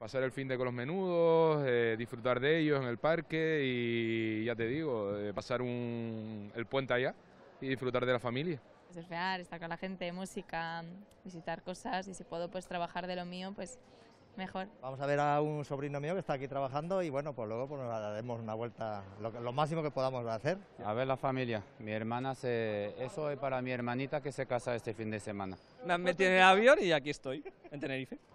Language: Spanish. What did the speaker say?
pasar el fin de con los menudos, eh, disfrutar de ellos en el parque y ya te digo, eh, pasar un, el puente allá y disfrutar de la familia. Surfear, pues estar con la gente, música, visitar cosas y si puedo pues trabajar de lo mío pues mejor. Vamos a ver a un sobrino mío que está aquí trabajando y bueno, pues luego pues, nos daremos una vuelta, lo, máximo que podamos hacer. A ver la familia, mi hermana, se, eso es para mi hermanita que se casa este fin de semana. Me tiene avión y aquí estoy, en Tenerife.